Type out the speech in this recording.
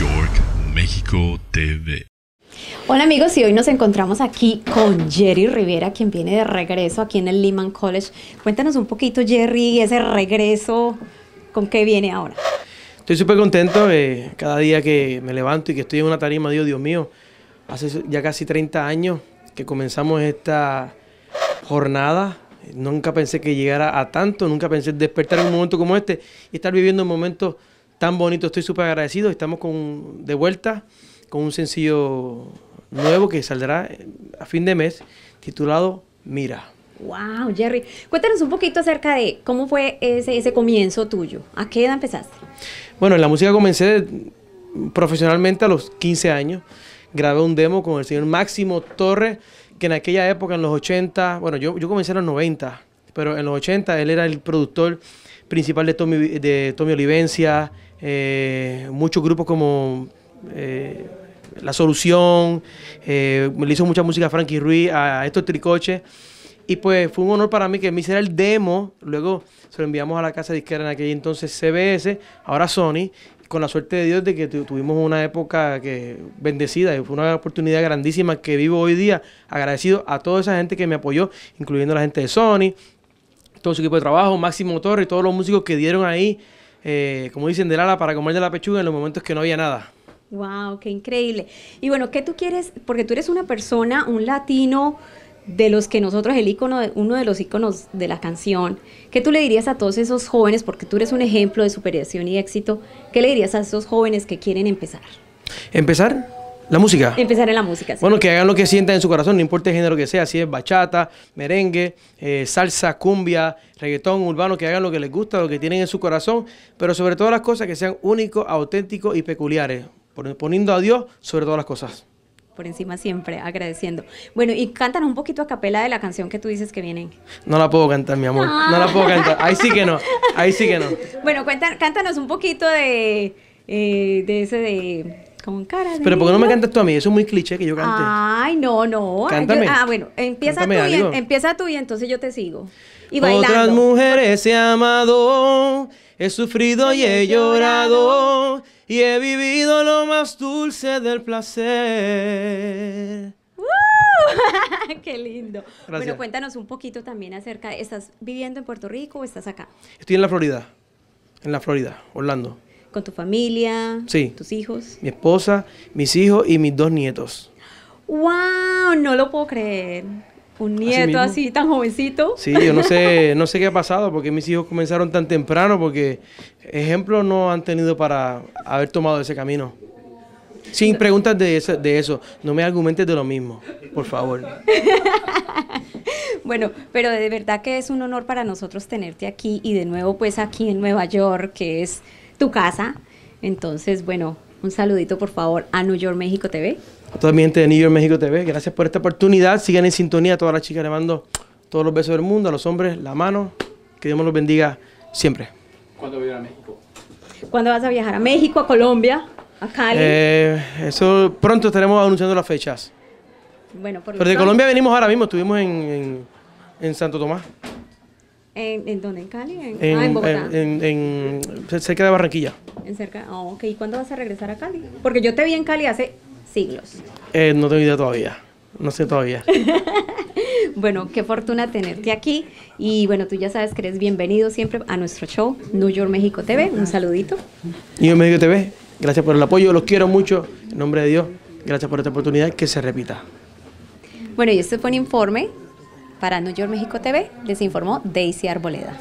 York, México TV. Hola amigos y hoy nos encontramos aquí con Jerry Rivera, quien viene de regreso aquí en el Lehman College. Cuéntanos un poquito Jerry, ese regreso, ¿con qué viene ahora? Estoy súper contento, eh, cada día que me levanto y que estoy en una tarima, dios, Dios mío, hace ya casi 30 años que comenzamos esta jornada. Nunca pensé que llegara a tanto, nunca pensé despertar en un momento como este y estar viviendo un momento tan bonito, estoy súper agradecido. Estamos con, de vuelta con un sencillo nuevo que saldrá eh, a fin de mes, titulado Mira. Wow, Jerry. Cuéntanos un poquito acerca de cómo fue ese, comienzo tuyo. ¿A qué edad empezaste? Bueno, en la música comencé profesionalmente a los 15 años. Grabé un demo con el señor Máximo Torres, que en aquella época, en los 80, bueno, yo, yo comencé en los 90 pero en los 80 él era el productor principal de Tommy, de Tommy Olivencia, eh, muchos grupos como eh, La Solución, me eh, le hizo mucha música a Frankie Ruiz, a estos tricoches. Y pues fue un honor para mí que me hiciera el demo, luego se lo enviamos a la casa de izquierda en aquel entonces CBS, ahora Sony, con la suerte de Dios de que tuvimos una época que, bendecida, fue una oportunidad grandísima que vivo hoy día, agradecido a toda esa gente que me apoyó, incluyendo la gente de Sony, todo su equipo de trabajo, Máximo y todos los músicos que dieron ahí, eh, como dicen, de ala para comer de la pechuga en los momentos que no había nada. Wow, qué increíble. Y bueno, ¿qué tú quieres? Porque tú eres una persona, un latino de los que nosotros, el ícono, uno de los íconos de la canción, ¿qué tú le dirías a todos esos jóvenes, porque tú eres un ejemplo de superación y éxito, qué le dirías a esos jóvenes que quieren empezar? Empezar, ¿La música? Empezar en la música, sí. Bueno, que hagan lo que sientan en su corazón, no importa el género que sea, si es bachata, merengue, eh, salsa, cumbia, reggaetón, urbano, que hagan lo que les gusta, lo que tienen en su corazón, pero sobre todo las cosas que sean únicos, auténticos y peculiares, poniendo a Dios sobre todas las cosas. Por encima siempre, agradeciendo. Bueno, y cántanos un poquito a capela de la canción que tú dices que viene. No la puedo cantar, mi amor. No, la puedo cantar. Ahí sí que no. Ahí sí que no. Bueno, cántanos un poquito de, eh, de ese de cara Pero ¿por qué no me cantas tú a mí? Eso es muy cliché que yo cante. Ay, no, no. Cántame. ah, bueno, empieza tú, y, empieza tú y entonces yo te sigo. Y bailando. Otras mujeres he amado, he sufrido y he llorado, y he vivido lo más dulce del placer. ¡Uh! ¡Qué lindo! Gracias. Bueno, cuéntanos un poquito también acerca, ¿estás viviendo en Puerto Rico o estás acá? Estoy en la Florida, en la Florida, Orlando. ¿Con tu familia? ¿Tus hijos? Mi esposa, mis hijos y mis dos nietos. ¡Wow! No lo puedo creer. Un nieto así, tan jovencito. Sí, yo no sé, no sé qué ha pasado porque mis hijos comenzaron tan temprano porque ejemplo no han tenido para haber tomado ese camino. Sin preguntas de eso, de eso, no me argumentes de lo mismo, por favor. bueno, pero de verdad que es un honor para nosotros tenerte aquí y de nuevo pues aquí en Nueva York, que es tu casa. Entonces, bueno, un saludito por favor a New York México TV. A de New York México TV, gracias por esta oportunidad. Sigan en sintonía, a todas las chicas le mando todos los besos del mundo, a los hombres la mano. Que Dios los bendiga siempre. ¿Cuándo voy a, México? ¿Cuándo vas a viajar a México, a Colombia, a Cali? Eh, eso pronto estaremos anunciando las fechas. Bueno, por Pero de Colombia venimos ahora mismo, estuvimos en, en Santo Tomás. ¿En, dónde? ¿En Cali? ¿En, en ah, Bogotá? En, cerca de Barranquilla. En cerca, ah, ok. ¿Y cuándo vas a regresar a Cali? Porque yo te vi en Cali hace siglos. Eh, no tengo idea todavía. No sé todavía. bueno, qué fortuna tenerte aquí. Y bueno, tú ya sabes que eres bienvenido siempre a nuestro show, New York México TV. Un saludito. New York México TV, gracias por el apoyo. Los quiero mucho. En nombre de Dios, gracias por esta oportunidad. Que se repita. Bueno, y este fue un informe para New York México TV les informó Daisy Arboleda.